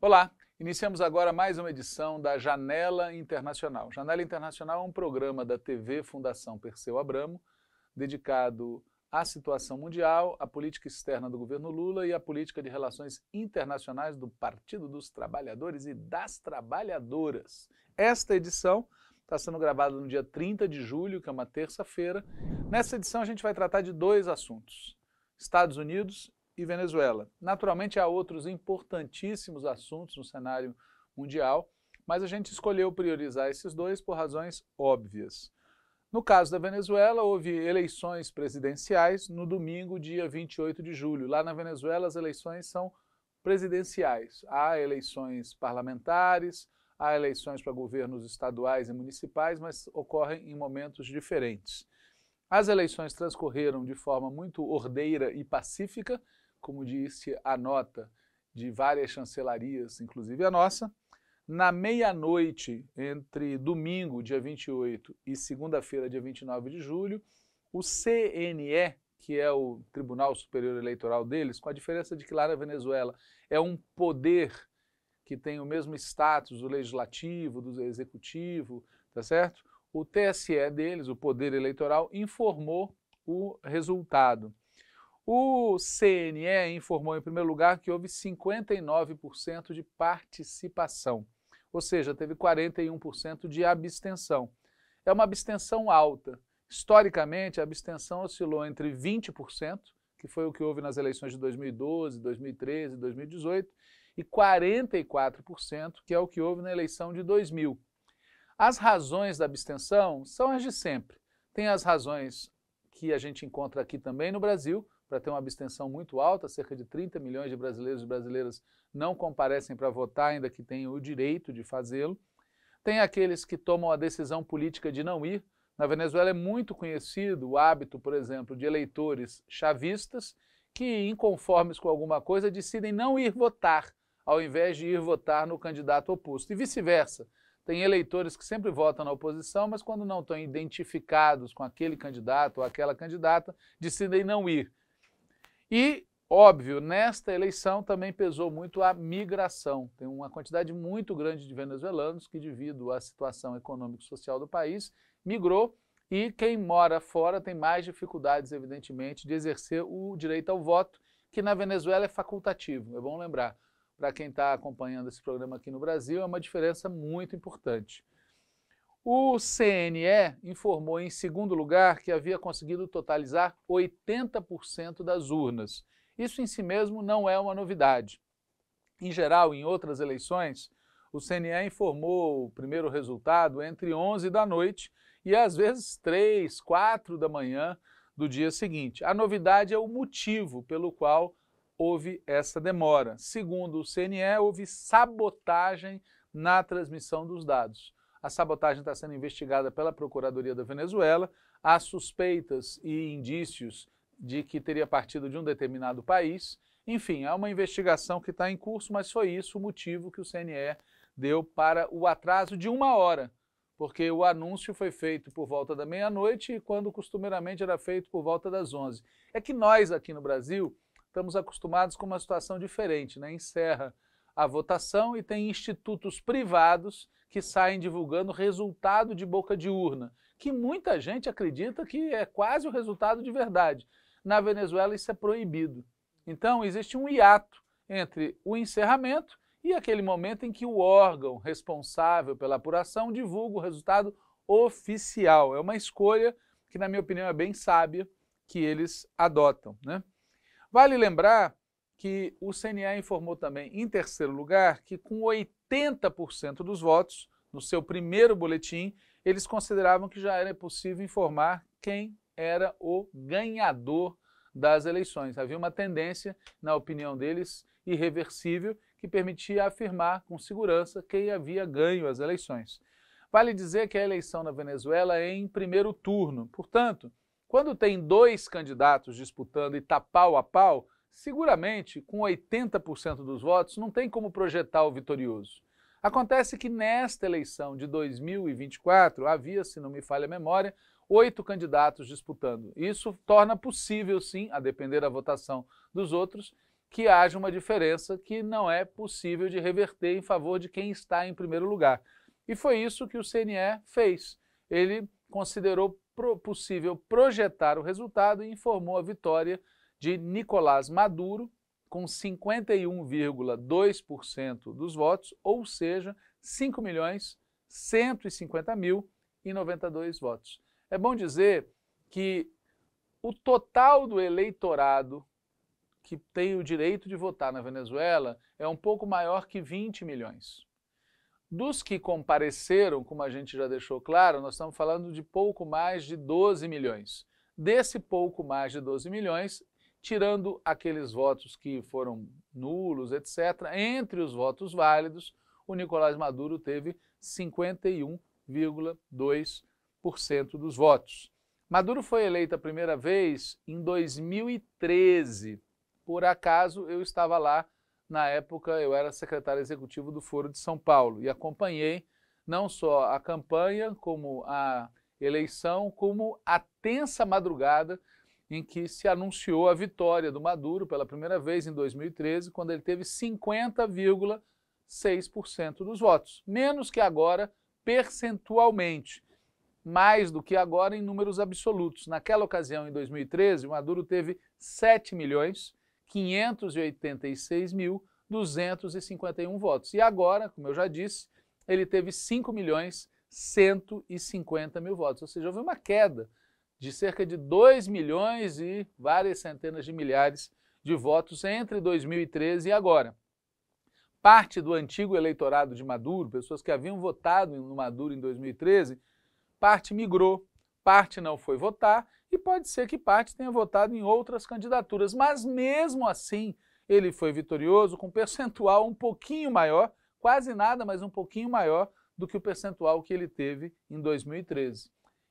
Olá, iniciamos agora mais uma edição da Janela Internacional. Janela Internacional é um programa da TV Fundação Perseu Abramo, dedicado à situação mundial, à política externa do governo Lula e à política de relações internacionais do Partido dos Trabalhadores e das Trabalhadoras. Esta edição está sendo gravado no dia 30 de julho, que é uma terça-feira. Nessa edição a gente vai tratar de dois assuntos: Estados Unidos e Venezuela. Naturalmente há outros importantíssimos assuntos no cenário mundial, mas a gente escolheu priorizar esses dois por razões óbvias. No caso da Venezuela, houve eleições presidenciais no domingo, dia 28 de julho. Lá na Venezuela, as eleições são presidenciais. Há eleições parlamentares, Há eleições para governos estaduais e municipais, mas ocorrem em momentos diferentes. As eleições transcorreram de forma muito ordeira e pacífica, como disse a nota de várias chancelarias, inclusive a nossa. Na meia-noite, entre domingo, dia 28, e segunda-feira, dia 29 de julho, o CNE, que é o Tribunal Superior Eleitoral deles, com a diferença de que lá na Venezuela é um poder que tem o mesmo status do legislativo, do executivo, tá certo? O TSE deles, o Poder Eleitoral, informou o resultado. O CNE informou, em primeiro lugar, que houve 59% de participação, ou seja, teve 41% de abstenção. É uma abstenção alta. Historicamente, a abstenção oscilou entre 20%, que foi o que houve nas eleições de 2012, 2013, 2018, e 44%, que é o que houve na eleição de 2000. As razões da abstenção são as de sempre. Tem as razões que a gente encontra aqui também no Brasil, para ter uma abstenção muito alta, cerca de 30 milhões de brasileiros e brasileiras não comparecem para votar, ainda que tenham o direito de fazê-lo. Tem aqueles que tomam a decisão política de não ir. Na Venezuela é muito conhecido o hábito, por exemplo, de eleitores chavistas que, inconformes com alguma coisa, decidem não ir votar ao invés de ir votar no candidato oposto. E vice-versa. Tem eleitores que sempre votam na oposição, mas quando não estão identificados com aquele candidato ou aquela candidata, decidem não ir. E, óbvio, nesta eleição também pesou muito a migração. Tem uma quantidade muito grande de venezuelanos que, devido à situação econômico-social do país, migrou e quem mora fora tem mais dificuldades, evidentemente, de exercer o direito ao voto, que na Venezuela é facultativo, é bom lembrar para quem está acompanhando esse programa aqui no Brasil, é uma diferença muito importante. O CNE informou, em segundo lugar, que havia conseguido totalizar 80% das urnas. Isso em si mesmo não é uma novidade. Em geral, em outras eleições, o CNE informou o primeiro resultado entre 11 da noite e às vezes 3, 4 da manhã do dia seguinte. A novidade é o motivo pelo qual houve essa demora. Segundo o CNE, houve sabotagem na transmissão dos dados. A sabotagem está sendo investigada pela Procuradoria da Venezuela. Há suspeitas e indícios de que teria partido de um determinado país. Enfim, há uma investigação que está em curso, mas foi isso o motivo que o CNE deu para o atraso de uma hora, porque o anúncio foi feito por volta da meia-noite e quando costumeiramente era feito por volta das 11. É que nós aqui no Brasil estamos acostumados com uma situação diferente, né? Encerra a votação e tem institutos privados que saem divulgando resultado de boca de urna, que muita gente acredita que é quase o resultado de verdade. Na Venezuela isso é proibido. Então existe um hiato entre o encerramento e aquele momento em que o órgão responsável pela apuração divulga o resultado oficial. É uma escolha que, na minha opinião, é bem sábia que eles adotam, né? Vale lembrar que o CNA informou também, em terceiro lugar, que com 80% dos votos, no seu primeiro boletim, eles consideravam que já era possível informar quem era o ganhador das eleições. Havia uma tendência, na opinião deles, irreversível, que permitia afirmar com segurança quem havia ganho as eleições. Vale dizer que a eleição na Venezuela é em primeiro turno, portanto, quando tem dois candidatos disputando e tá pau a pau, seguramente com 80% dos votos não tem como projetar o vitorioso. Acontece que nesta eleição de 2024 havia, se não me falha a memória, oito candidatos disputando. Isso torna possível, sim, a depender da votação dos outros, que haja uma diferença que não é possível de reverter em favor de quem está em primeiro lugar. E foi isso que o CNE fez. Ele considerou possível projetar o resultado e informou a vitória de Nicolás Maduro com 51,2% dos votos, ou seja, 5 milhões 150 mil e 92 votos. É bom dizer que o total do eleitorado que tem o direito de votar na Venezuela é um pouco maior que 20 milhões. Dos que compareceram, como a gente já deixou claro, nós estamos falando de pouco mais de 12 milhões. Desse pouco mais de 12 milhões, tirando aqueles votos que foram nulos, etc., entre os votos válidos, o Nicolás Maduro teve 51,2% dos votos. Maduro foi eleito a primeira vez em 2013. Por acaso eu estava lá na época, eu era secretário executivo do Foro de São Paulo e acompanhei não só a campanha, como a eleição, como a tensa madrugada em que se anunciou a vitória do Maduro pela primeira vez em 2013, quando ele teve 50,6% dos votos, menos que agora percentualmente, mais do que agora em números absolutos. Naquela ocasião, em 2013, o Maduro teve 7 milhões 586.251 votos. E agora, como eu já disse, ele teve 5 milhões 150 mil votos, ou seja, houve uma queda de cerca de 2 milhões e várias centenas de milhares de votos entre 2013 e agora. Parte do antigo eleitorado de Maduro, pessoas que haviam votado no Maduro em 2013, parte migrou parte não foi votar e pode ser que parte tenha votado em outras candidaturas, mas mesmo assim ele foi vitorioso com um percentual um pouquinho maior, quase nada, mas um pouquinho maior do que o percentual que ele teve em 2013.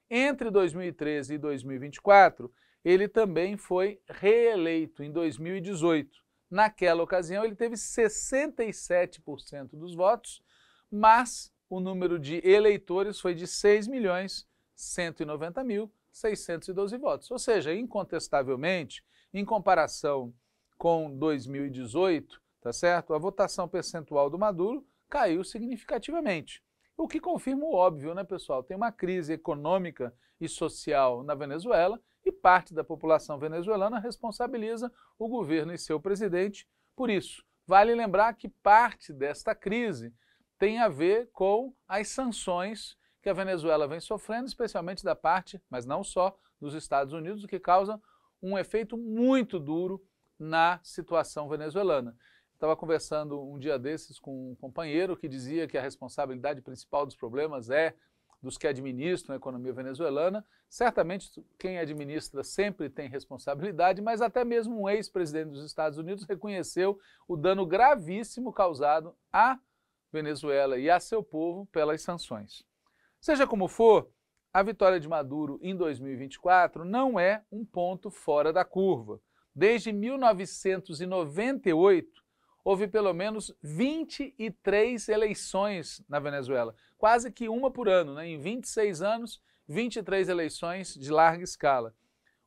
Entre 2013 e 2024, ele também foi reeleito em 2018. Naquela ocasião, ele teve 67% dos votos, mas o número de eleitores foi de 6 milhões 190.612 votos. Ou seja, incontestavelmente, em comparação com 2018, tá certo? A votação percentual do Maduro caiu significativamente. O que confirma o óbvio, né, pessoal? Tem uma crise econômica e social na Venezuela e parte da população venezuelana responsabiliza o governo e seu presidente por isso. Vale lembrar que parte desta crise tem a ver com as sanções que a Venezuela vem sofrendo, especialmente da parte, mas não só, dos Estados Unidos, o que causa um efeito muito duro na situação venezuelana. Estava conversando um dia desses com um companheiro que dizia que a responsabilidade principal dos problemas é dos que administram a economia venezuelana. Certamente, quem administra sempre tem responsabilidade, mas até mesmo um ex-presidente dos Estados Unidos reconheceu o dano gravíssimo causado à Venezuela e a seu povo pelas sanções. Seja como for, a vitória de Maduro em 2024 não é um ponto fora da curva. Desde 1998, houve pelo menos 23 eleições na Venezuela, quase que uma por ano, né? em 26 anos, 23 eleições de larga escala.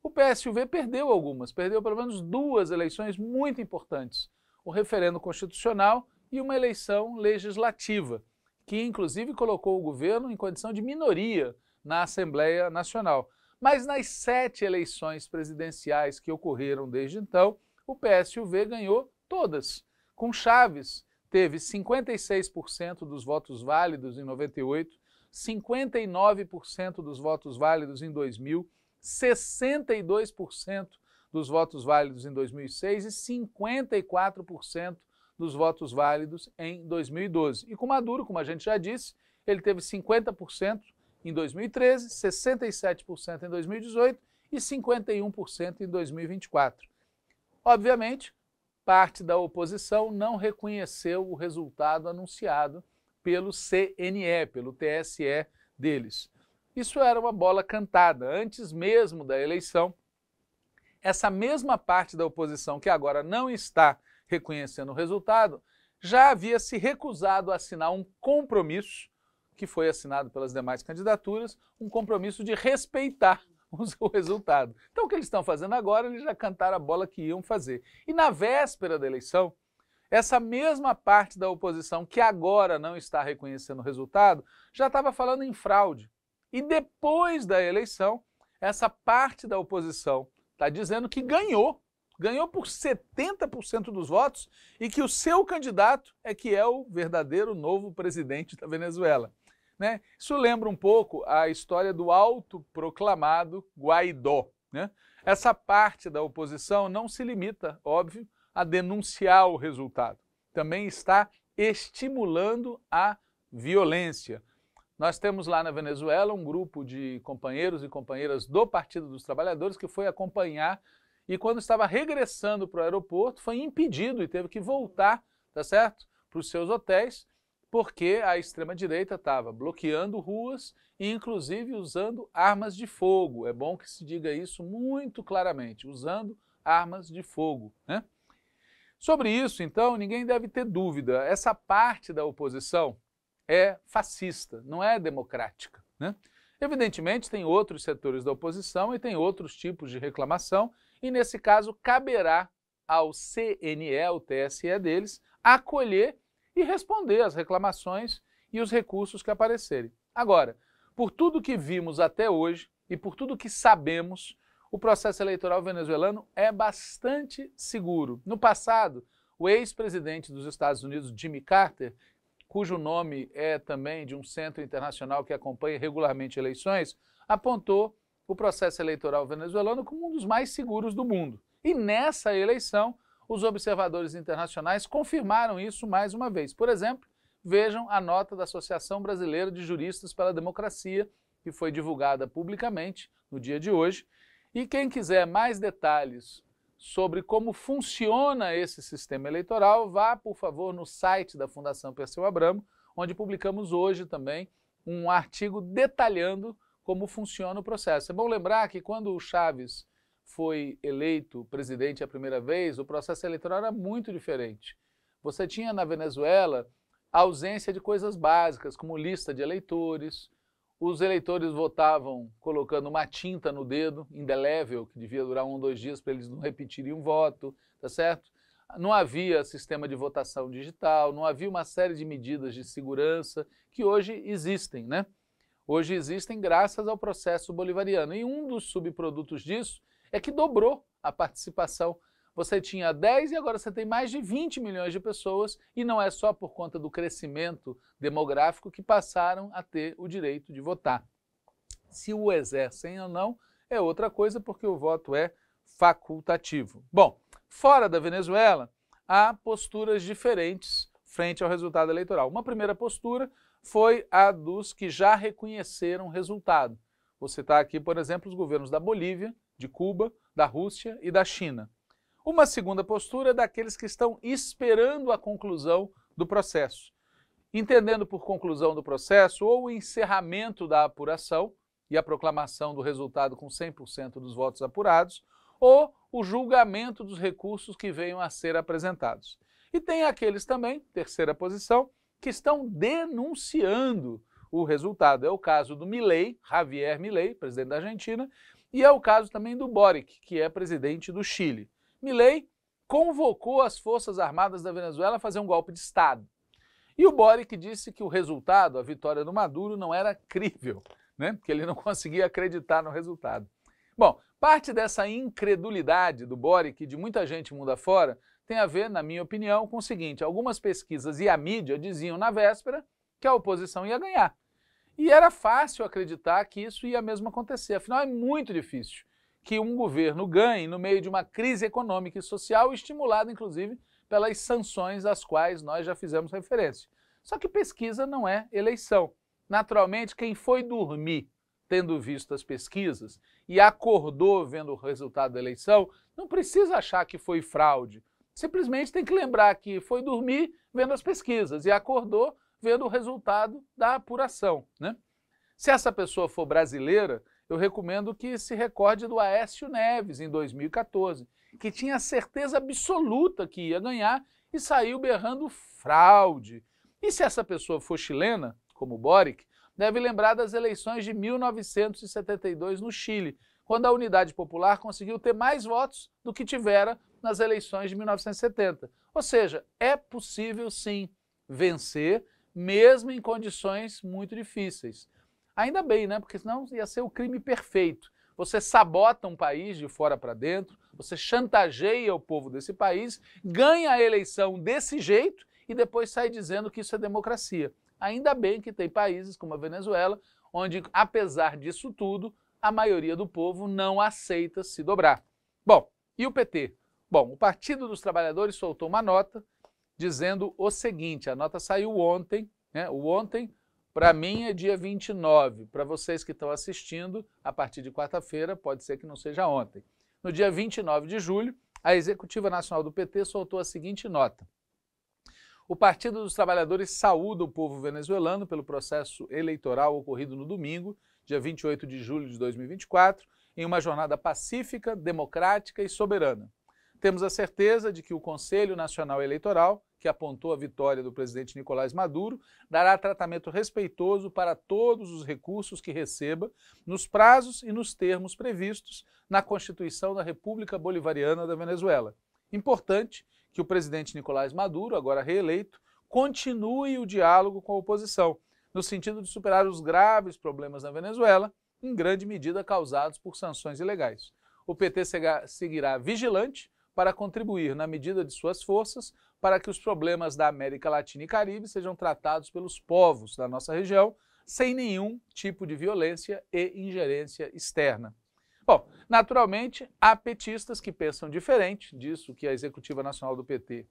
O PSUV perdeu algumas, perdeu pelo menos duas eleições muito importantes: o referendo constitucional e uma eleição legislativa que inclusive colocou o governo em condição de minoria na Assembleia Nacional. Mas nas sete eleições presidenciais que ocorreram desde então, o PSUV ganhou todas. Com Chaves, teve 56% dos votos válidos em 98, 59% dos votos válidos em 2000, 62% dos votos válidos em 2006 e 54% dos votos válidos em 2012. E com Maduro, como a gente já disse, ele teve 50% em 2013, 67% em 2018 e 51% em 2024. Obviamente, parte da oposição não reconheceu o resultado anunciado pelo CNE, pelo TSE deles. Isso era uma bola cantada antes mesmo da eleição. Essa mesma parte da oposição que agora não está reconhecendo o resultado, já havia se recusado a assinar um compromisso, que foi assinado pelas demais candidaturas, um compromisso de respeitar o resultado. Então, o que eles estão fazendo agora, eles já cantaram a bola que iam fazer. E na véspera da eleição, essa mesma parte da oposição que agora não está reconhecendo o resultado já estava falando em fraude. E depois da eleição, essa parte da oposição está dizendo que ganhou ganhou por 70% dos votos e que o seu candidato é que é o verdadeiro novo presidente da Venezuela. Né? Isso lembra um pouco a história do autoproclamado Guaidó. Né? Essa parte da oposição não se limita, óbvio, a denunciar o resultado. Também está estimulando a violência. Nós temos lá na Venezuela um grupo de companheiros e companheiras do Partido dos Trabalhadores que foi acompanhar e quando estava regressando para o aeroporto foi impedido e teve que voltar, tá certo? Para os seus hotéis, porque a extrema-direita estava bloqueando ruas e, inclusive, usando armas de fogo. É bom que se diga isso muito claramente: usando armas de fogo, né? Sobre isso, então, ninguém deve ter dúvida. Essa parte da oposição é fascista, não é democrática. Né? Evidentemente, tem outros setores da oposição e tem outros tipos de reclamação e nesse caso caberá ao CNE, o TSE deles, acolher e responder às reclamações e os recursos que aparecerem. Agora, por tudo que vimos até hoje e por tudo que sabemos, o processo eleitoral venezuelano é bastante seguro. No passado, o ex-presidente dos Estados Unidos, Jimmy Carter, cujo nome é também de um centro internacional que acompanha regularmente eleições, apontou o processo eleitoral venezuelano como um dos mais seguros do mundo. E nessa eleição, os observadores internacionais confirmaram isso mais uma vez. Por exemplo, vejam a nota da Associação Brasileira de Juristas pela Democracia, que foi divulgada publicamente no dia de hoje. E quem quiser mais detalhes sobre como funciona esse sistema eleitoral, vá, por favor, no site da Fundação Perseu Abramo, onde publicamos hoje também um artigo detalhando como funciona o processo. É bom lembrar que quando o Chaves foi eleito presidente a primeira vez, o processo eleitoral era muito diferente. Você tinha na Venezuela a ausência de coisas básicas, como lista de eleitores. Os eleitores votavam colocando uma tinta no dedo, indelével, que devia durar um, ou dois dias para eles não repetirem um voto, tá certo? Não havia sistema de votação digital, não havia uma série de medidas de segurança que hoje existem, né? hoje existem graças ao processo bolivariano. E um dos subprodutos disso é que dobrou a participação. Você tinha 10 e agora você tem mais de 20 milhões de pessoas, e não é só por conta do crescimento demográfico que passaram a ter o direito de votar. Se o exercem ou não é outra coisa, porque o voto é facultativo. Bom, fora da Venezuela, há posturas diferentes frente ao resultado eleitoral. Uma primeira postura foi a dos que já reconheceram o resultado. Vou citar tá aqui, por exemplo, os governos da Bolívia, de Cuba, da Rússia e da China. Uma segunda postura é daqueles que estão esperando a conclusão do processo. Entendendo por conclusão do processo ou o encerramento da apuração e a proclamação do resultado com 100% dos votos apurados, ou o julgamento dos recursos que venham a ser apresentados. E tem aqueles também, terceira posição, que estão denunciando o resultado. É o caso do Milei, Javier Milei, presidente da Argentina, e é o caso também do Boric, que é presidente do Chile. Milei convocou as Forças Armadas da Venezuela a fazer um golpe de Estado. E o Boric disse que o resultado, a vitória do Maduro, não era crível, né? que ele não conseguia acreditar no resultado. Bom, parte dessa incredulidade do Boric e de muita gente mundo afora tem a ver, na minha opinião, com o seguinte: algumas pesquisas e a mídia diziam na véspera que a oposição ia ganhar. E era fácil acreditar que isso ia mesmo acontecer. Afinal, é muito difícil que um governo ganhe no meio de uma crise econômica e social, estimulada inclusive pelas sanções às quais nós já fizemos referência. Só que pesquisa não é eleição. Naturalmente, quem foi dormir tendo visto as pesquisas e acordou vendo o resultado da eleição, não precisa achar que foi fraude Simplesmente tem que lembrar que foi dormir vendo as pesquisas e acordou vendo o resultado da apuração. Né? Se essa pessoa for brasileira, eu recomendo que se recorde do Aécio Neves, em 2014, que tinha certeza absoluta que ia ganhar e saiu berrando fraude. E se essa pessoa for chilena, como Boric, deve lembrar das eleições de 1972 no Chile, quando a Unidade Popular conseguiu ter mais votos do que tivera nas eleições de 1970. Ou seja, é possível sim vencer, mesmo em condições muito difíceis. Ainda bem, né? Porque senão ia ser o crime perfeito. Você sabota um país de fora para dentro, você chantageia o povo desse país, ganha a eleição desse jeito e depois sai dizendo que isso é democracia. Ainda bem que tem países como a Venezuela, onde, apesar disso tudo, a maioria do povo não aceita se dobrar. Bom, e o PT? Bom, o Partido dos Trabalhadores soltou uma nota dizendo o seguinte: a nota saiu ontem, né? O ontem, para mim, é dia 29. Para vocês que estão assistindo, a partir de quarta-feira, pode ser que não seja ontem. No dia 29 de julho, a Executiva Nacional do PT soltou a seguinte nota. O Partido dos Trabalhadores saúda o povo venezuelano pelo processo eleitoral ocorrido no domingo, dia 28 de julho de 2024, em uma jornada pacífica, democrática e soberana. Temos a certeza de que o Conselho Nacional Eleitoral, que apontou a vitória do presidente Nicolás Maduro, dará tratamento respeitoso para todos os recursos que receba, nos prazos e nos termos previstos na Constituição da República Bolivariana da Venezuela. Importante que o presidente Nicolás Maduro, agora reeleito, continue o diálogo com a oposição, no sentido de superar os graves problemas na Venezuela, em grande medida causados por sanções ilegais. O PT seguirá vigilante para contribuir, na medida de suas forças, para que os problemas da América Latina e Caribe sejam tratados pelos povos da nossa região, sem nenhum tipo de violência e ingerência externa. Bom, naturalmente, há petistas que pensam diferente disso que a Executiva Nacional do PT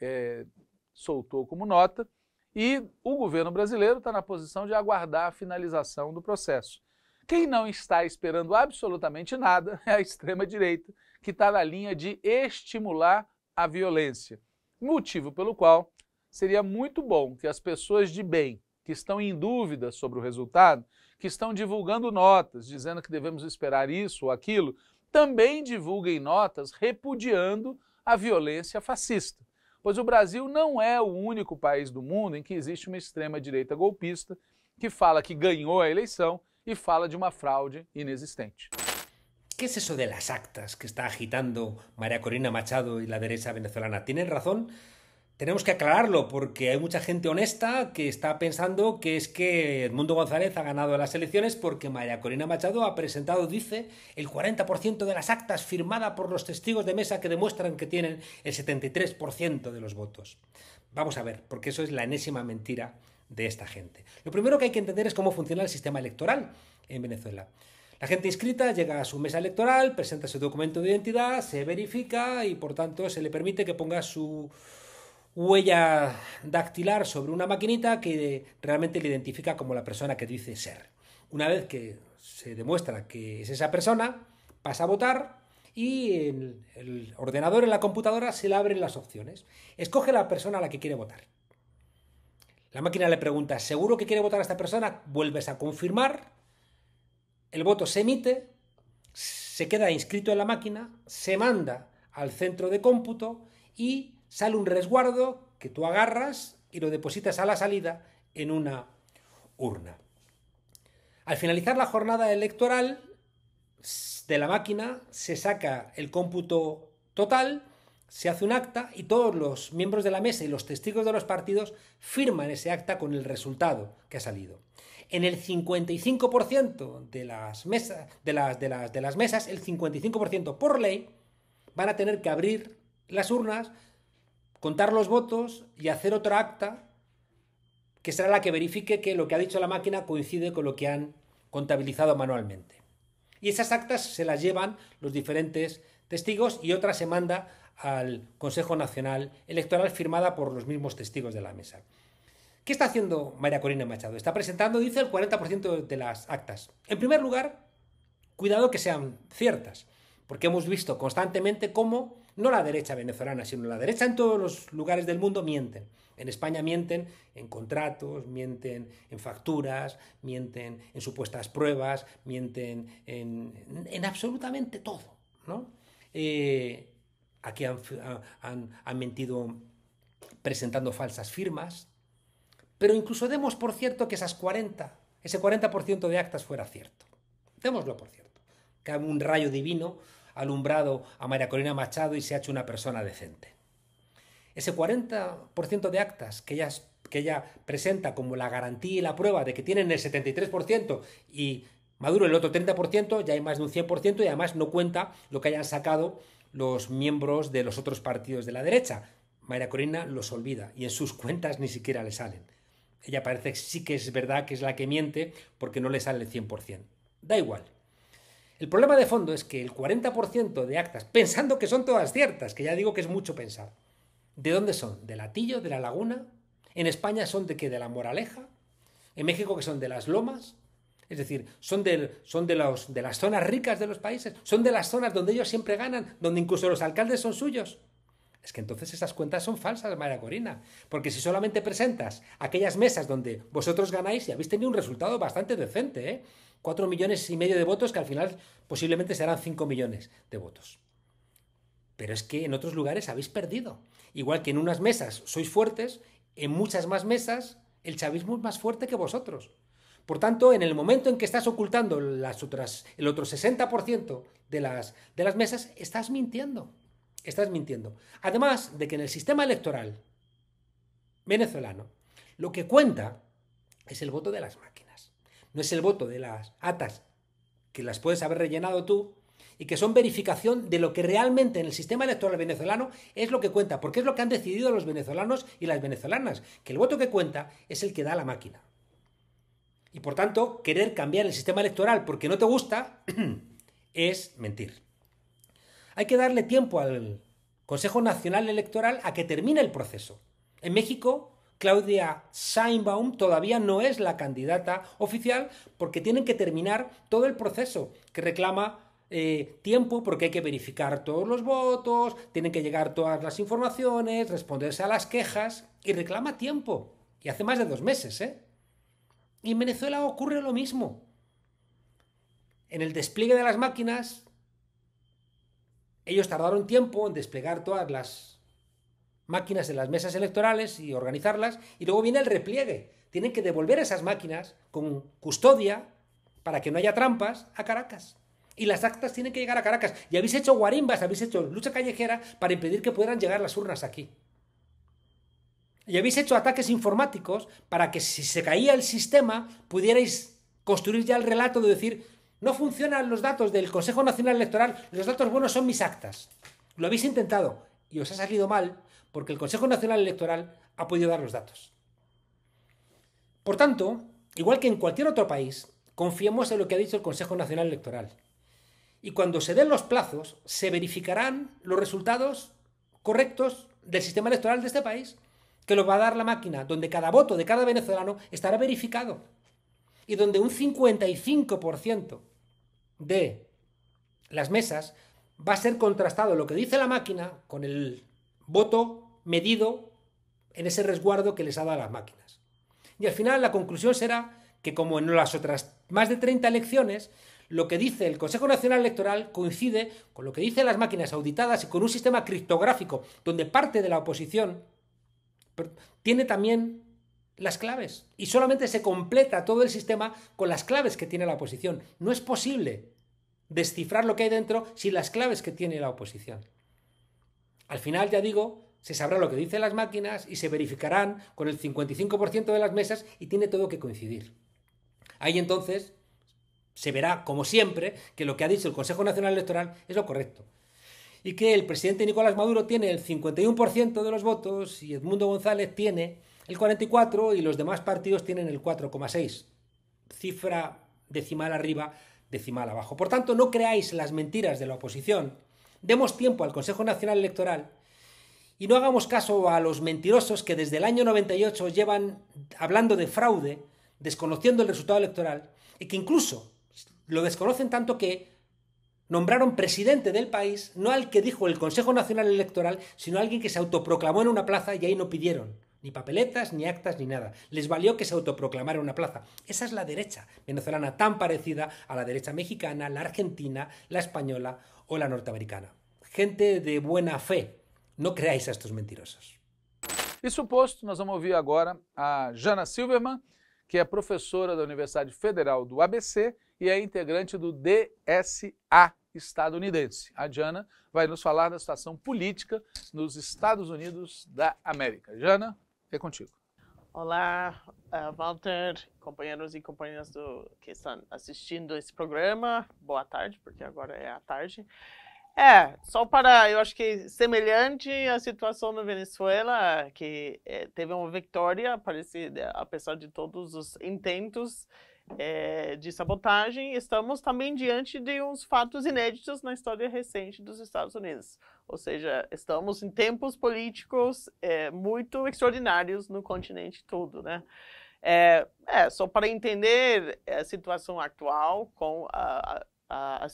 é, eh, soltou como nota, e o governo brasileiro está na posição de aguardar a finalização do processo. Quem não está esperando absolutamente nada é a extrema-direita, que está na linha de estimular a violência. Motivo pelo qual seria muito bom que as pessoas de bem que estão em dúvida sobre o resultado, que estão divulgando notas dizendo que devemos esperar isso ou aquilo, também divulguem notas repudiando a violência fascista. Pois o Brasil não é o único país do mundo em que existe uma extrema-direita golpista que fala que ganhou a eleição e fala de uma fraude inexistente. ¿Qué es eso de las actas que está agitando María Corina Machado y la derecha venezolana? ¿Tienen razón? Tenemos que aclararlo porque hay mucha gente honesta que está pensando que es que Edmundo González ha ganado las elecciones porque María Corina Machado ha presentado, dice, el 40% de las actas firmadas por los testigos de mesa que demuestran que tienen el 73% de los votos. Vamos a ver, porque eso es la enésima mentira de esta gente. Lo primero que hay que entender es cómo funciona el sistema electoral en Venezuela. La gente inscrita llega a su mesa electoral, presenta su documento de identidad, se verifica y por tanto se le permite que ponga su huella dactilar sobre una maquinita que realmente le identifica como la persona que dice ser. Una vez que se demuestra que es esa persona, pasa a votar y en el ordenador en la computadora se le abren las opciones. Escoge la persona a la que quiere votar. La máquina le pregunta, ¿seguro que quiere votar a esta persona? Vuelves a confirmar el voto se emite, se queda inscrito en la máquina, se manda al centro de cómputo y sale un resguardo que tú agarras y lo depositas a la salida en una urna. Al finalizar la jornada electoral de la máquina se saca el cómputo total, se hace un acta y todos los miembros de la mesa y los testigos de los partidos firman ese acta con el resultado que ha salido. En el 55% de las mesas, de las, el 55% por ley, van a tener que abrir las urnas, contar los votos y hacer otra acta que será la que verifique que lo que ha dicho la máquina coincide con lo que han contabilizado manualmente. Y esas actas se las llevan los diferentes testigos y otra se manda al Consejo Nacional Electoral firmada por los mismos testigos de la mesa. ¿Qué está haciendo María Corina Machado? Está presentando, dice, el 40% de las actas. En primer lugar, cuidado que sean ciertas, porque hemos visto constantemente cómo no la derecha venezolana, sino la derecha en todos los lugares del mundo mienten. En España mienten en contratos, mienten en facturas, mienten en supuestas pruebas, mienten en, absolutamente todo. Eh, aquí han mentido presentando falsas firmas, pero incluso demos por cierto que esas 40, ese 40% de actas fuera cierto. Démoslo por cierto. Que un rayo divino ha alumbrado a María Corina Machado y se ha hecho una persona decente. Ese 40% de actas que ella, que ella presenta como la garantía y la prueba de que tienen el 73% y Maduro el otro 30%, ya hay más de un 100% y además no cuenta lo que hayan sacado los miembros de los otros partidos de la derecha. María Corina los olvida y en sus cuentas ni siquiera le salen ella parece que sí que es verdad que es la que miente porque no le sale el 100%. Da igual. El problema de fondo es que el 40% de actas, pensando que son todas ciertas, que ya digo que es mucho pensar, ¿de dónde son? ¿De Latillo? ¿De la Laguna? ¿En España son de qué? ¿De la Moraleja? ¿En México que son de las Lomas? Es decir, son, de, son de, los, de las zonas ricas de los países, son de las zonas donde ellos siempre ganan, donde incluso los alcaldes son suyos. Es que entonces esas cuentas son falsas, María Corina, porque si solamente presentas aquellas mesas donde vosotros ganáis y habéis tenido un resultado bastante decente, ¿eh? cuatro millones y medio de votos que al final posiblemente serán cinco millones de votos. Pero es que en otros lugares habéis perdido. Igual que en unas mesas sois fuertes, en muchas más mesas el chavismo es más fuerte que vosotros. Por tanto, en el momento en que estás ocultando las el otro 60% de las mesas, estás mintiendo estás mintiendo. Además de que en el sistema electoral venezolano lo que cuenta es el voto de las máquinas. No es el voto de las atas que las puedes haber rellenado tú y que son verificación de lo que realmente en el sistema electoral venezolano es lo que cuenta, porque es lo que han decidido los venezolanos y las venezolanas, que el voto que cuenta es el que da la máquina. Y por tanto, querer cambiar el sistema electoral porque no te gusta es mentir. Hay que darle tiempo al Consejo Nacional Electoral a que termine el proceso. En México, Claudia Seinbaum todavía no es la candidata oficial porque tienen que terminar todo el proceso que reclama eh, tiempo porque hay que verificar todos los votos, tienen que llegar todas las informaciones, responderse a las quejas y reclama tiempo. Y hace más de dos meses, ¿eh? Y en Venezuela ocurre lo mismo. En el despliegue de las máquinas ellos tardaron tiempo en desplegar todas las máquinas en las mesas electorales y organizarlas, y luego viene el repliegue. Tienen que devolver esas máquinas con custodia para que no haya trampas a Caracas. Y las actas tienen que llegar a Caracas. Y habéis hecho guarimbas, habéis hecho lucha callejera para impedir que pudieran llegar las urnas aquí. Y habéis hecho ataques informáticos para que si se caía el sistema pudierais construir ya el relato de decir no funcionan los datos del Consejo Nacional Electoral, los datos buenos son mis actas. Lo habéis intentado y os ha salido mal porque el Consejo Nacional Electoral ha podido dar los datos. Por tanto, igual que en cualquier otro país, confiemos en lo que ha dicho el Consejo Nacional Electoral. Y cuando se den los plazos, se verificarán los resultados correctos del sistema electoral de este país, que lo va a dar la máquina, donde cada voto de cada venezolano estará verificado y donde un 55% de las mesas va a ser contrastado lo que dice la máquina con el voto medido en ese resguardo que les ha dado las máquinas. Y al final la conclusión será que como en las otras más de 30 elecciones, lo que dice el Consejo Nacional Electoral coincide con lo que dicen las máquinas auditadas y con un sistema criptográfico donde parte de la oposición tiene también las claves. Y solamente se completa todo el sistema con las claves que tiene la oposición. No es posible descifrar lo que hay dentro sin las claves que tiene la oposición. Al final, ya digo, se sabrá lo que dicen las máquinas y se verificarán con el 55% de las mesas y tiene todo que coincidir. Ahí entonces se verá, como siempre, que lo que ha dicho el Consejo Nacional Electoral es lo correcto. Y que el presidente Nicolás Maduro tiene el 51% de los votos y Edmundo González tiene el 44 y los demás partidos tienen el 4,6. Cifra decimal arriba, decimal abajo. Por tanto, no creáis las mentiras de la oposición. Demos tiempo al Consejo Nacional Electoral y no hagamos caso a los mentirosos que desde el año 98 llevan hablando de fraude, desconociendo el resultado electoral y que incluso lo desconocen tanto que nombraron presidente del país no al que dijo el Consejo Nacional Electoral, sino a alguien que se autoproclamó en una plaza y ahí no pidieron. Ni papeletas, ni actas, ni nada. Les valió que se autoproclamara una plaza. Esa es la derecha venezolana tan parecida a la derecha mexicana, la argentina, la española o la norteamericana. Gente de buena fe, não creáis a estes mentirosos. E suposto, nós vamos ouvir agora a Jana Silverman, que é professora da Universidade Federal do ABC e é integrante do DSA estadunidense. A Jana vai nos falar da situação política nos Estados Unidos da América. Jana? É contigo. Olá, eh, Walter, companheiros e companheiras do, que estão assistindo esse programa. Boa tarde, porque agora é a tarde. É, só para, eu acho que é semelhante à situação na Venezuela, que é, teve uma vitória, parece, apesar de todos os intentos, é, de sabotagem, estamos também diante de uns fatos inéditos na história recente dos Estados Unidos. Ou seja, estamos em tempos políticos é, muito extraordinários no continente todo, né? É, é só para entender a situação atual com a, a,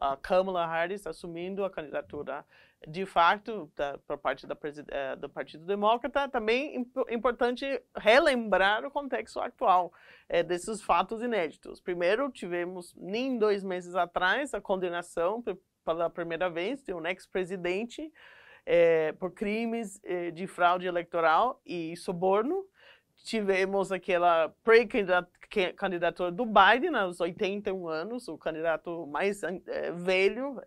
a, a Kamala Harris assumindo a candidatura de fato, da, por parte da, eh, do Partido Democrata, também imp, importante relembrar o contexto atual é, desses fatos inéditos. Primeiro, tivemos, nem dois meses atrás, a condenação pela primeira vez de um ex-presidente é, por crimes é, de fraude eleitoral e soborno. Tivemos aquela pré-candidatura do Biden aos 81 anos, o candidato mais velho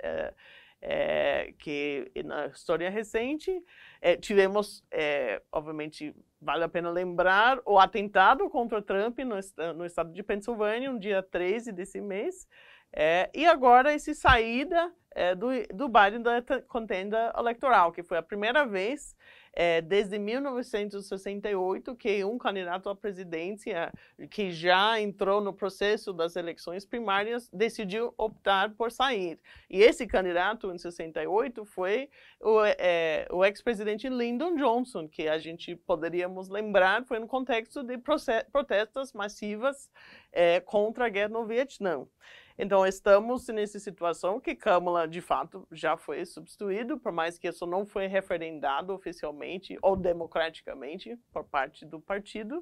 é, que na história recente é, tivemos, é, obviamente, vale a pena lembrar, o atentado contra Trump no, no estado de Pensilvânia, no dia 13 desse mês, é, e agora essa saída é, do, do Biden da contenda eleitoral, que foi a primeira vez é, desde 1968 que um candidato à presidência que já entrou no processo das eleições primárias decidiu optar por sair. E esse candidato em 68 foi o, é, o ex-presidente Lyndon Johnson, que a gente poderíamos lembrar foi no contexto de protestas massivas é, contra a guerra no Vietnã. Então, estamos nessa situação que Câmara, de fato, já foi substituído, por mais que isso não foi referendado oficialmente ou democraticamente por parte do partido.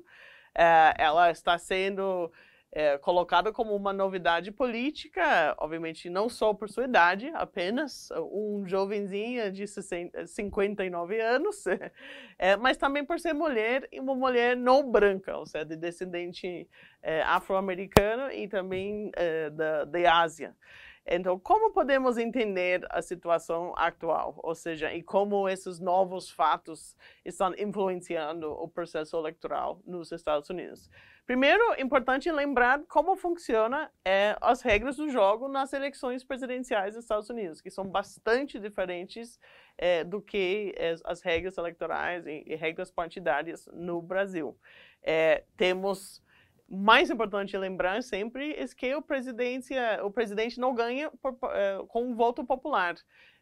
É, ela está sendo é, colocada como uma novidade política, obviamente não só por sua idade, apenas um jovenzinho de 59 anos, é, mas também por ser mulher e uma mulher não branca, ou seja, de descendente é, afro-americano e também é, da, da Ásia. Então, como podemos entender a situação atual? Ou seja, e como esses novos fatos estão influenciando o processo eleitoral nos Estados Unidos? Primeiro, é importante lembrar como funcionam é, as regras do jogo nas eleições presidenciais dos Estados Unidos, que são bastante diferentes é, do que é, as regras eleitorais e, e regras partidárias no Brasil. É, temos mais importante lembrar sempre é que o presidente, eh, o presidente não ganha por, eh, com o voto popular.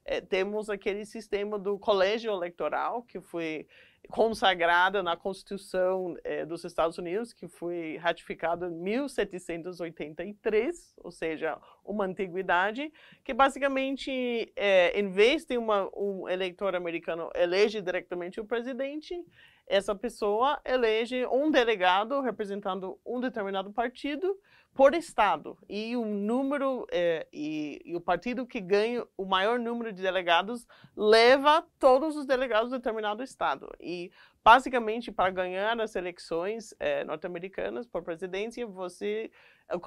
É, temos aquele sistema do colégio eleitoral que foi consagrado na Constituição dos Estados Unidos, que foi ratificada em 1783, ou seja, uma antiguidade, que basicamente, em vez de uma, um eleitor americano elege diretamente o presidente, essa pessoa elege um delegado representando um determinado partido por estado e o número é, e, e, o partido que ganha o maior número de delegados leva todos os delegados de determinado estado e basicamente para ganhar as eleições é, norte-americanas por presidência você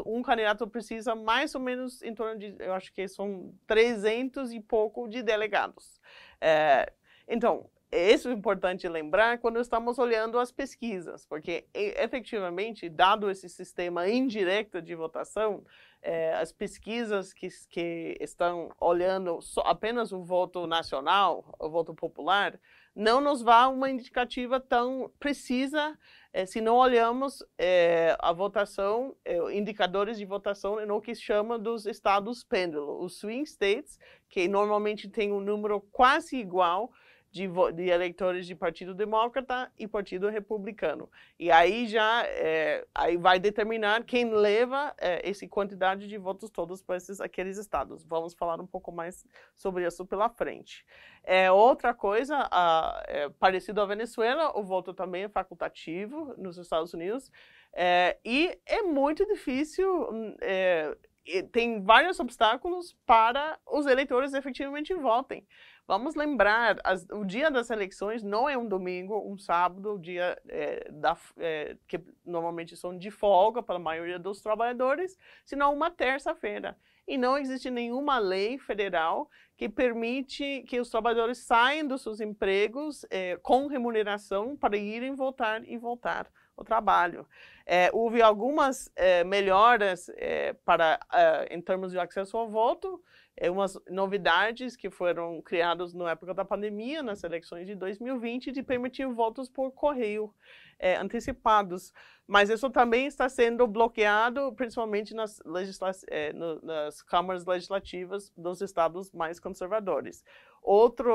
um candidato precisa mais ou menos em torno de eu acho que são 300 e pouco de delegados é, então isso é importante lembrar quando estamos olhando as pesquisas, porque efetivamente, dado esse sistema indireto de votação, eh, as pesquisas que, que estão olhando apenas o voto nacional, o voto popular, não nos dá uma indicativa tão precisa eh, se não olhamos eh, a votação, indicadores de votação no que chama dos estados pêndulo, os swing states, que normalmente tem um número quase igual de, de eleitores de Partido Democrata e Partido Republicano. E aí já é, aí vai determinar quem leva é, essa quantidade de votos todos para esses, aqueles estados. Vamos falar um pouco mais sobre isso pela frente. É, outra coisa, a, é, parecido à Venezuela, o voto também é facultativo nos Estados Unidos. É, e é muito difícil, hum, é, tem vários obstáculos para os eleitores efetivamente votem. Vamos lembrar, as, o dia das eleições não é um domingo, um sábado, o dia é, da, é, que normalmente são de folga para a maioria dos trabalhadores, senão uma terça-feira. E não existe nenhuma lei federal que permite que os trabalhadores saiam dos seus empregos é, com remuneração para irem votar e voltar o trabalho. É, houve algumas é, melhoras é, para, é, em termos de acesso ao voto, é, umas novidades que foram criadas na época da pandemia, nas eleições de 2020, de permitir votos por correio é, antecipados. Mas isso também está sendo bloqueado, principalmente nas, legisla... É, no, nas câmaras legislativas dos estados mais conservadores outro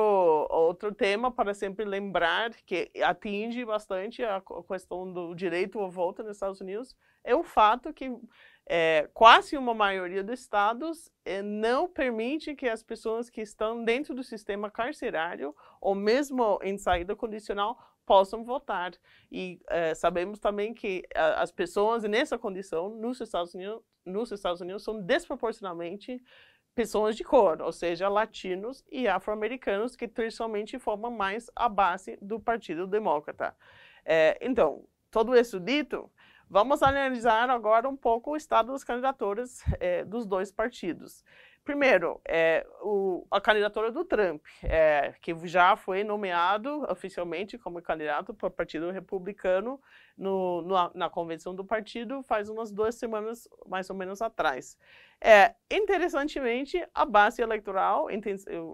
outro tema para sempre lembrar que atinge bastante a questão do direito ao voto nos Estados Unidos é o fato que é, quase uma maioria dos estados é, não permite que as pessoas que estão dentro do sistema carcerário ou mesmo em saída condicional possam votar. E é, sabemos também que a, é, as pessoas nessa condição nos Estados Unidos, nos Estados Unidos são desproporcionalmente pessoas de cor, ou seja, latinos e afro-americanos, que tradicionalmente formam mais a base do Partido Democrata. É, então, todo isso dito, vamos analisar agora um pouco o estado das candidaturas é, dos dois partidos. Primeiro, é, o, a candidatura do Trump, é, que já foi nomeado oficialmente como candidato para o Partido Republicano no, no, na convenção do partido faz umas duas semanas, mais ou menos, atrás. É, interessantemente, a base eleitoral, a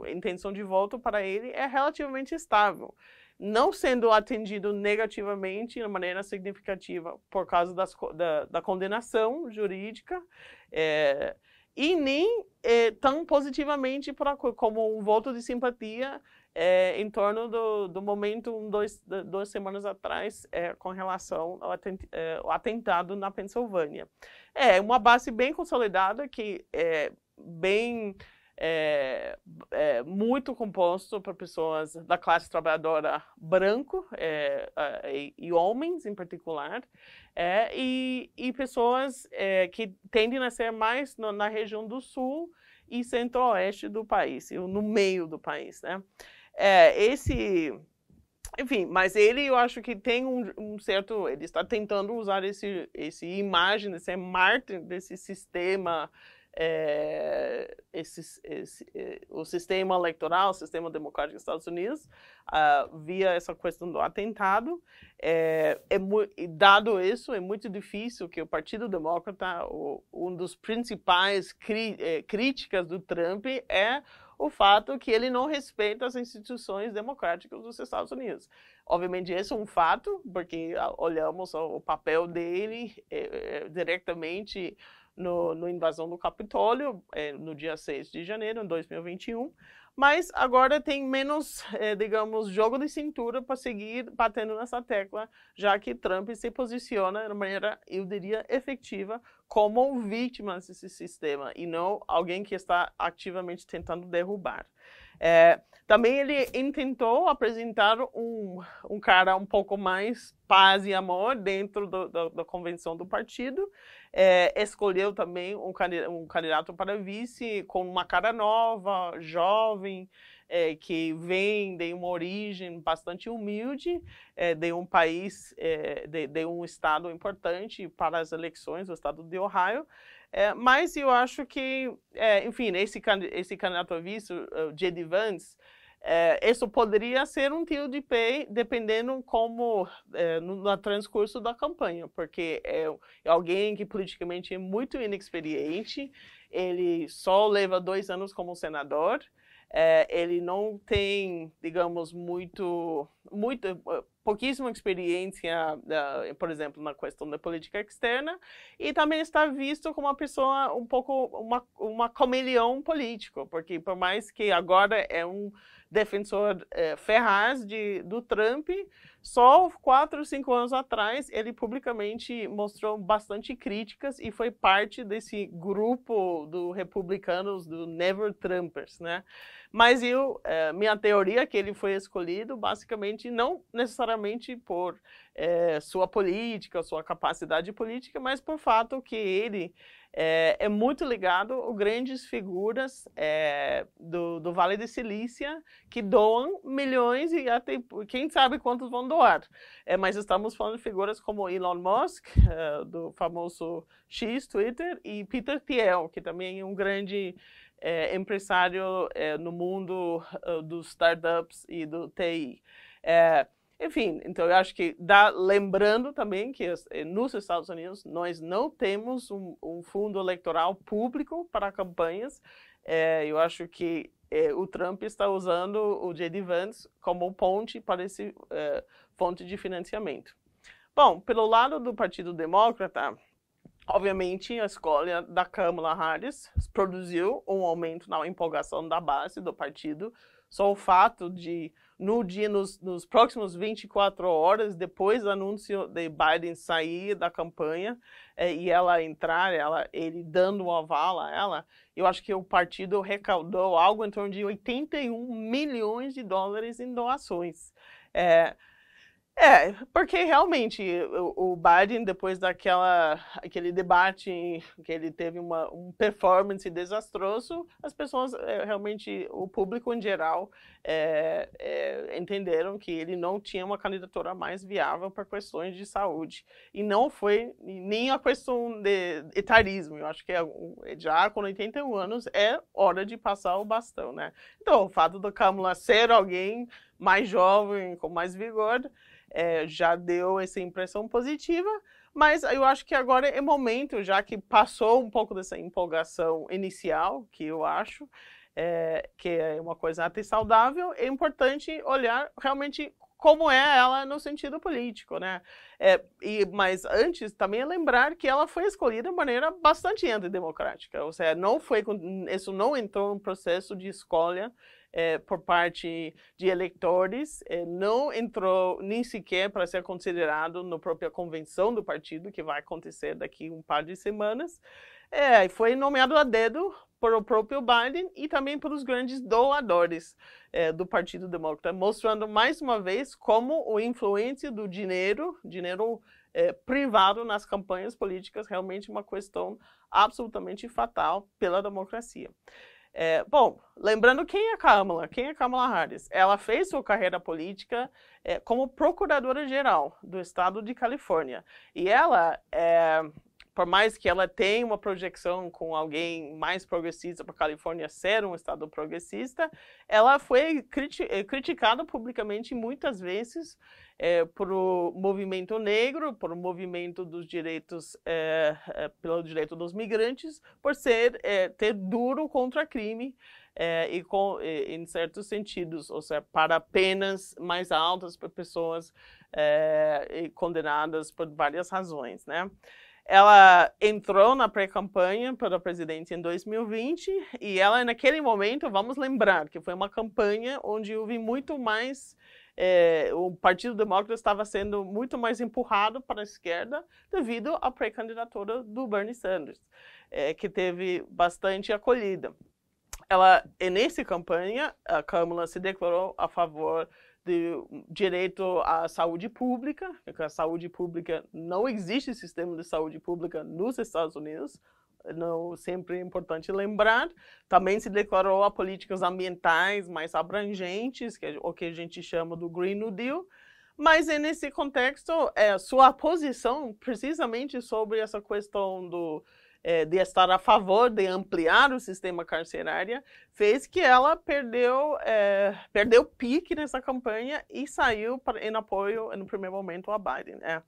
intenção de voto para ele é relativamente estável não sendo atendido negativamente de maneira significativa por causa das, da, da, condenação jurídica é, e nem é, tão positivamente como um voto de simpatia é, em torno do, do momento um, dois, duas semanas atrás é, com relação ao, atent, ao, é, atentado na Pensilvânia. É uma base bem consolidada que é bem é, é muito composto por pessoas da classe trabalhadora branco é, e, e, homens em particular, é, e, e, pessoas é, que tendem a ser mais no, na região do sul e centro-oeste do país, no meio do país, né? É, esse enfim, mas ele eu acho que tem um, um, certo. Ele está tentando usar esse, esse imagem, esse mártir desse sistema é, esse, esse, eh, o sistema eleitoral, o sistema democrático dos Estados Unidos, uh, via essa questão do atentado. Eh, é, é, dado isso, é muito difícil que o Partido Demócrata, o, um dos principais cri, é, críticas do Trump é o fato que ele não respeita as instituições democráticas dos Estados Unidos. Obviamente, esse é um fato, porque ah, olhamos o papel dele é, é, diretamente no, no invasão do Capitólio, é, no dia 6 de janeiro de 2021, mas agora tem menos, é, digamos, jogo de cintura para seguir batendo nessa tecla, já que Trump se posiciona de maneira, eu diria, efetiva como vítima desse sistema e não alguém que está ativamente tentando derrubar. É, também ele intentou apresentar um, um cara um pouco mais paz e amor dentro do, do, da convenção do partido. É, escolheu também um, um candidato para vice com uma cara nova, jovem, é, que vem de uma origem bastante humilde, é, de um país, é, de, de um estado importante para as eleições, o estado de Ohio. É, mas eu acho que, é, enfim, né, esse, esse candidato a vice, o J.D. Vance, é, isso poderia ser um tio de pay, dependendo como, é, no, no, transcurso da campanha, porque é, é, alguém que politicamente é muito inexperiente, ele só leva dois anos como senador, é, ele não tem, digamos, muito, muito eh, pouquíssima experiência, uh, por exemplo, na questão da política externa, e também está visto como uma pessoa um pouco, uma, uma camaleão político, porque por mais que agora é um defensor uh, ferraz de, do Trump, só quatro, cinco anos atrás ele publicamente mostrou bastante críticas e foi parte desse grupo do republicanos do Never Trumpers, né? Mas eu, é, minha teoria é que ele foi escolhido basicamente não necessariamente por é, sua política, sua capacidade política, mas por fato que ele é, é muito ligado a grandes figuras do, do, Vale de Silícia que doam milhões e até quem sabe quantos vão doar. mas estamos falando de figuras como Elon Musk, do famoso X Twitter, e Peter Thiel, que também é um grande é, empresário é, no mundo uh, dos startups e do TI. É, enfim, então eu acho que dá, lembrando também que eh, nos Estados Unidos nós não temos um, um fundo eleitoral público para campanhas. É, eu acho que é, o Trump está usando o JD Vance como ponte para esse é, fonte de financiamento. Bom, pelo lado do Partido Democrata, Obviamente, a escolha da Kamala Harris produziu um aumento na empolgação da base do partido. Só o fato de, no dia, nos, nos próximos 24 horas, depois do anúncio de Biden sair da campanha é, e ela entrar, ela, ele dando um aval a ela, eu acho que o partido recaudou algo em torno de 81 milhões de dólares em doações. É, é, porque realmente o, Biden, depois daquela aquele debate em que ele teve uma, um performance desastroso, as pessoas é, realmente, o público em geral, é, é, entenderam que ele não tinha uma candidatura mais viável para questões de saúde. E não foi nem a questão de etarismo. Eu acho que é é, já com 81 anos é hora de passar o bastão, né? Então, o fato do Kamala ser alguém mais jovem, com mais vigor, é, já deu essa impressão positiva. Mas eu acho que agora é momento, já que passou um pouco dessa empolgação inicial, que eu acho é, que é uma coisa até saudável, é importante olhar realmente como é ela no sentido político, né? É, e, mas antes também é lembrar que ela foi escolhida de maneira bastante antidemocrática, ou seja, não foi, isso não entrou um processo de escolha é, por parte de eleitores, é, não entrou nem sequer para ser considerado na própria convenção do partido, que vai acontecer daqui um par de semanas. É, foi nomeado a dedo por o próprio Biden e também pelos grandes doadores é, do Partido Democrata, mostrando mais uma vez como a influência do dinheiro, dinheiro é, privado nas campanhas políticas, realmente uma questão absolutamente fatal pela democracia. É, bom, lembrando quem é Kamala, quem é Kamala Harris? Ela fez sua carreira política é, como procuradora-geral do estado de Califórnia. E ela é, por mais que ela tenha uma projeção com alguém mais progressista para a Califórnia ser um estado progressista, ela foi criti eh, criticada publicamente muitas vezes é, por o movimento negro, por o movimento dos direitos, é, é, pelo direito dos migrantes, por ser ter duro contra crime. É, e com, em certos sentidos, ou seja, para penas mais altas para pessoas é, condenadas por várias razões, né? ela entrou na pré-campanha para o presidente em 2020 e ela, naquele momento, vamos lembrar que foi uma campanha onde houve muito mais. Eh, o Partido Demócrata estava sendo muito mais empurrado para a esquerda devido à pré-candidatura do Bernie Sanders, eh, que teve bastante acolhida. Ela, nesse campanha, a Câmara se declarou a favor de direito à saúde pública, é que a saúde pública não existe sistema de saúde pública nos Estados Unidos, é não sempre é importante lembrar. Também se declarou a políticas ambientais mais abrangentes, que é o que a gente chama do Green New Deal. Mas é nesse contexto, é, sua posição precisamente sobre essa questão do é, de estar a favor de ampliar o sistema carcerário, fez que ela perdeu, é, perdeu pique nessa campanha e saiu em apoio, no primeiro momento, a Biden. É.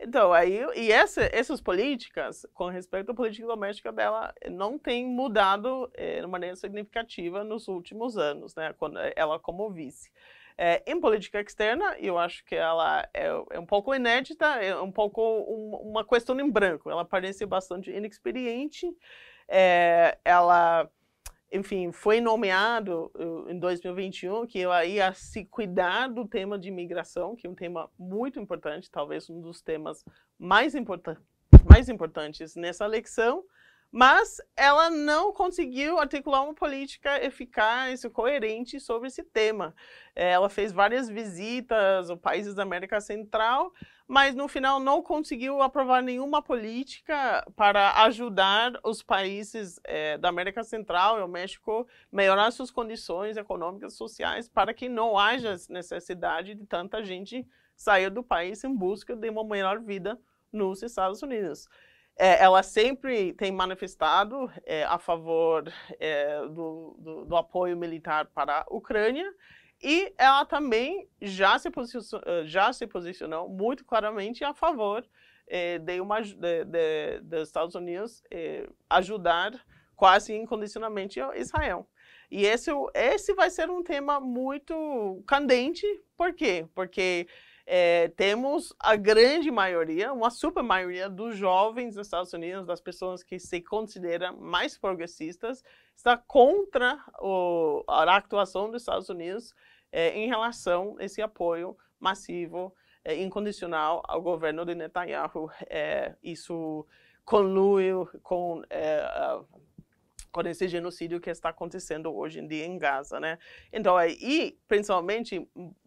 Então, aí, e essa, essas políticas, com respeito à política doméstica dela, não tem mudado é, de maneira significativa nos últimos anos, né, quando ela como vice. É, em política externa, eu acho que ela é, é um pouco inédita, é um pouco um, uma questão em branco. Ela parece bastante inexperiente. É, ela, enfim, foi nomeado uh, em 2021 que ela ia se cuidar do tema de imigração, que é um tema muito importante, talvez um dos temas mais, importan mais importantes nessa eleição mas ela não conseguiu articular uma política eficaz e coerente sobre esse tema. É, ela fez várias visitas aos países da América Central, mas no final não conseguiu aprovar nenhuma política para ajudar os países é, da América Central e o México melhorar suas condições econômicas e sociais para que não haja necessidade de tanta gente sair do país em busca de uma melhor vida nos Estados Unidos é, ela sempre tem manifestado é, a favor é, do, do, do apoio militar para a Ucrânia e ela também já se posicionou, eh, já se posicionou muito claramente a favor eh, de uma dos Estados Unidos eh, ajudar quase incondicionalmente Israel. E esse, esse vai ser um tema muito candente, por quê? Porque é, temos a grande maioria, uma super maioria dos jovens nos Estados Unidos, das pessoas que se consideram mais progressistas, está contra o, a atuação dos Estados Unidos é, em relação a esse apoio massivo, é, incondicional ao governo de Netanyahu. isso conlui com com esse genocídio que está acontecendo hoje em dia em Gaza, né? Então aí, principalmente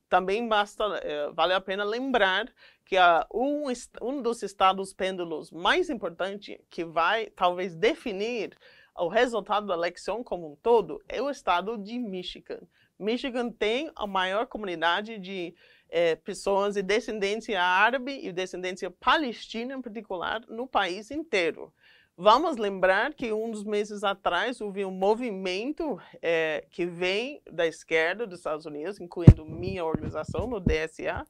também basta, eh, vale a pena lembrar que um, um dos estados pêndulos mais importante que vai talvez definir o resultado da eleição como um todo é o estado de Michigan. Michigan tem a maior comunidade de é, pessoas de descendência árabe e descendência palestina em particular no país inteiro. Vamos lembrar que um dos meses atrás houve um movimento é, que vem da esquerda dos Estados Unidos, incluindo minha organização no DSA,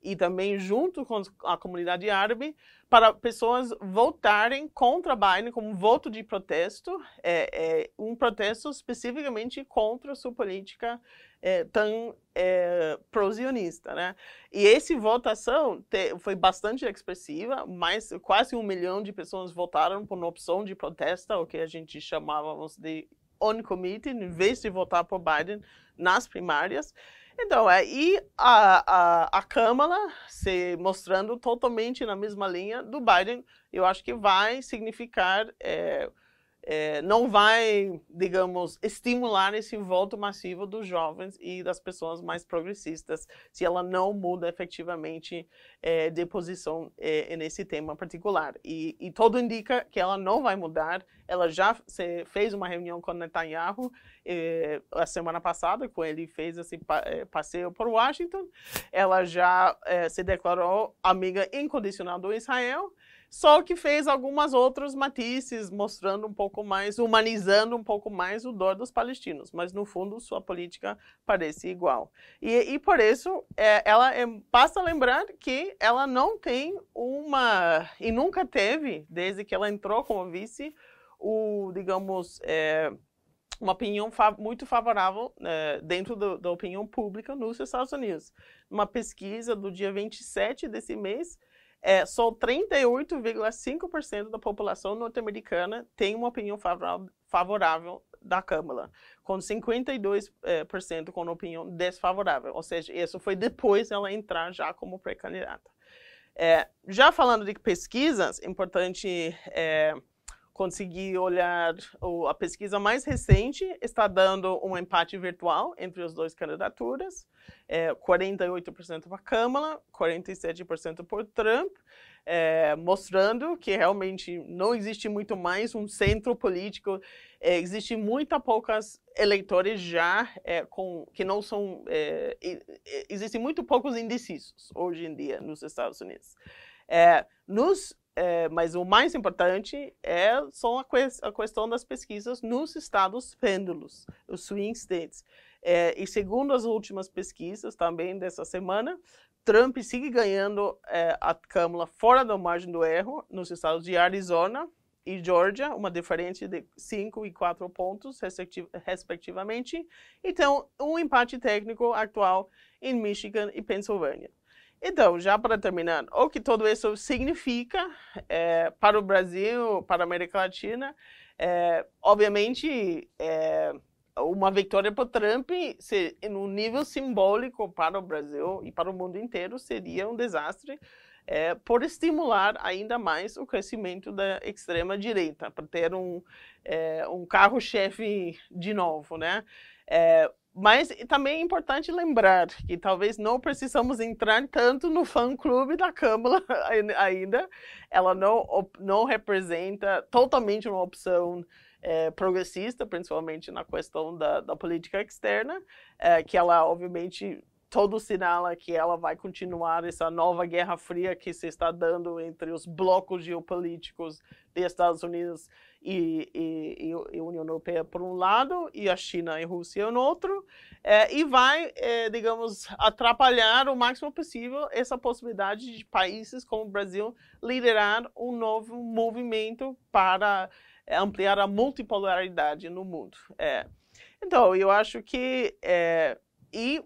e também junto com a comunidade árabe, para pessoas votarem contra Biden como voto de protesto, é, é, um protesto especificamente contra sua política é, tão é, prosionista, né? E esse votação te, foi bastante expressiva, mais quase um milhão de pessoas votaram por uma opção de protesta, o que a gente chamávamos de on committee, em vez de votar por Biden nas primárias. Então, aí é, a, a, a Câmara se mostrando totalmente na mesma linha do Biden, eu acho que vai significar é, é, não vai, digamos, estimular esse voto massivo dos jovens e das pessoas mais progressistas se ela não muda efetivamente é, de posição é, nesse tema particular. E, e todo indica que ela não vai mudar. Ela já se, fez uma reunião com Netanyahu é, a semana passada, quando ele fez esse passeio por Washington. Ela já se declarou amiga incondicional do Israel só que fez algumas outros matices, mostrando um pouco mais, humanizando um pouco mais o dor dos palestinos, mas no fundo sua política parece igual. E, e por isso é, ela é, basta lembrar que ela não tem uma e nunca teve, desde que ela entrou como vice, o digamos é, uma opinião fa muito favorável é, dentro do, da opinião pública nos Estados Unidos. Uma pesquisa do dia 27 desse mês é, só 38,5% da população norte-americana tem uma opinião favorável da Câmara, com 52% eh, com opinião desfavorável, ou seja, isso foi depois ela entrar já como pré-candidata. É, já falando de pesquisas, é importante é, consegui olhar o, a pesquisa mais recente, está dando um empate virtual entre as duas candidaturas, é, 48% para Câmara, 47% por Trump, é, mostrando que realmente não existe muito mais um centro político, é, existe muito poucas eleitores já é, com que não são, é, existem muito poucos indecisos hoje em dia nos Estados Unidos. É, nos é, mas o mais importante é são a, que, a, questão das pesquisas nos estados pêndulos, os swing states. É, e segundo as últimas pesquisas também dessa semana, Trump sigue ganhando é, a Câmara fora da margem do erro nos estados de Arizona e Georgia, uma diferença de 5 e 4 pontos, respectivamente. Então, um empate técnico atual em Michigan e Pensilvânia. Então, já para terminar, o que tudo isso significa é, para o Brasil, para a América Latina, é, obviamente, é, uma vitória para o Trump, se, em um nível simbólico para o Brasil e para o mundo inteiro, seria um desastre é, por estimular ainda mais o crescimento da extrema-direita, para ter um, é, um carro-chefe de novo, né? É, mas também é importante lembrar que talvez não precisamos entrar tanto no fã-clube da Câmara ainda. Ela não, não representa totalmente uma opção é, progressista, principalmente na questão da, da política externa, é, que ela, obviamente, todo sinala é que ela vai continuar essa nova guerra fria que se está dando entre os blocos geopolíticos dos Estados Unidos e, e, e, União Europeia por um lado e a China e a Rússia no outro, é, e vai, é, digamos, atrapalhar o máximo possível essa possibilidade de países como o Brasil liderar um novo movimento para é, ampliar a multipolaridade no mundo. É. Então, eu acho que. É, e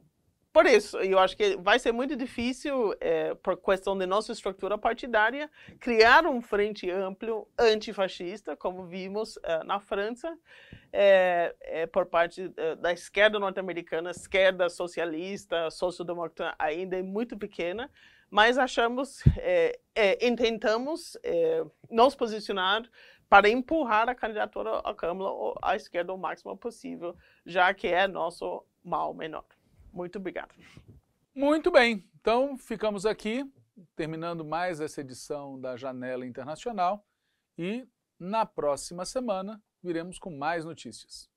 por isso, eu acho que vai ser muito difícil, é, por questão de nossa estrutura partidária, criar um frente amplo antifascista, como vimos é, na França, é, é por parte é, da esquerda norte-americana, esquerda socialista, sociodemocrata ainda é muito pequena, mas achamos, é, intentamos nos posicionar para empurrar a candidatura à Câmara à esquerda o máximo possível, já que é nosso mal menor. Muito obrigado. Muito bem, então ficamos aqui, terminando mais essa edição da Janela Internacional e na próxima semana viremos com mais notícias.